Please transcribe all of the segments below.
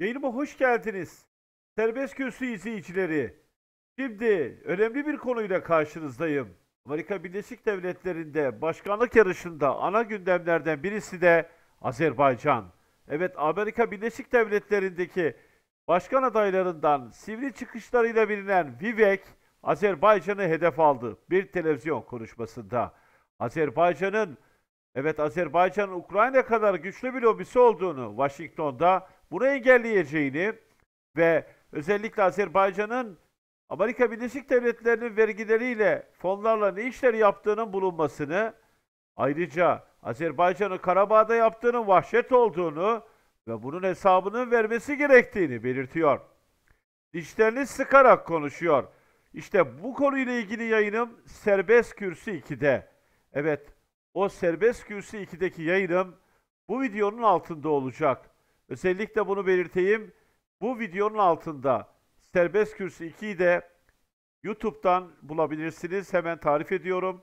Yayınıma hoş geldiniz. Serbest Kürsü izleyicileri. Şimdi önemli bir konuyla karşınızdayım. Amerika Birleşik Devletleri'nde başkanlık yarışında ana gündemlerden birisi de Azerbaycan. Evet Amerika Birleşik Devletleri'ndeki başkan adaylarından sivri çıkışlarıyla bilinen Vivek Azerbaycan'ı hedef aldı bir televizyon konuşmasında. Azerbaycan'ın evet Azerbaycan'ın Ukrayna kadar güçlü bir lobisi olduğunu Washington'da bunu engelleyeceğini ve özellikle Azerbaycan'ın Amerika Birleşik Devletleri'nin vergileriyle, fonlarla ne işler yaptığının bulunmasını, ayrıca Azerbaycan'ın Karabağ'da yaptığının vahşet olduğunu ve bunun hesabının vermesi gerektiğini belirtiyor. Dişlerini sıkarak konuşuyor. İşte bu konuyla ilgili yayınım Serbest Kürsü 2'de. Evet, o Serbest Kürsü 2'deki yayınım bu videonun altında olacak. Özellikle bunu belirteyim. Bu videonun altında Serbest Kürsü 2'yi de YouTube'dan bulabilirsiniz. Hemen tarif ediyorum.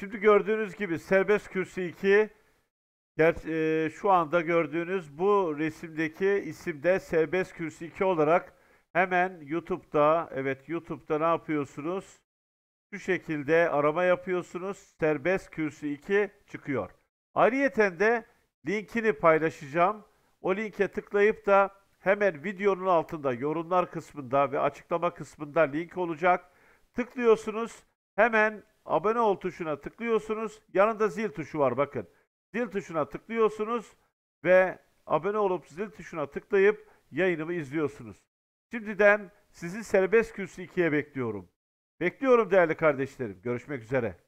Şimdi gördüğünüz gibi Serbest Kürsü 2 e, şu anda gördüğünüz bu resimdeki isimde Serbest Kürsü 2 olarak hemen YouTube'da evet YouTube'da ne yapıyorsunuz? Şu şekilde arama yapıyorsunuz. Serbest Kürsü 2 çıkıyor. Ayrıyeten de linkini paylaşacağım. O linke tıklayıp da hemen videonun altında yorumlar kısmında ve açıklama kısmında link olacak. Tıklıyorsunuz. Hemen abone ol tuşuna tıklıyorsunuz. Yanında zil tuşu var bakın. Zil tuşuna tıklıyorsunuz ve abone olup zil tuşuna tıklayıp yayınımı izliyorsunuz. Şimdiden sizi serbest kürsü 2'ye bekliyorum. Bekliyorum değerli kardeşlerim. Görüşmek üzere.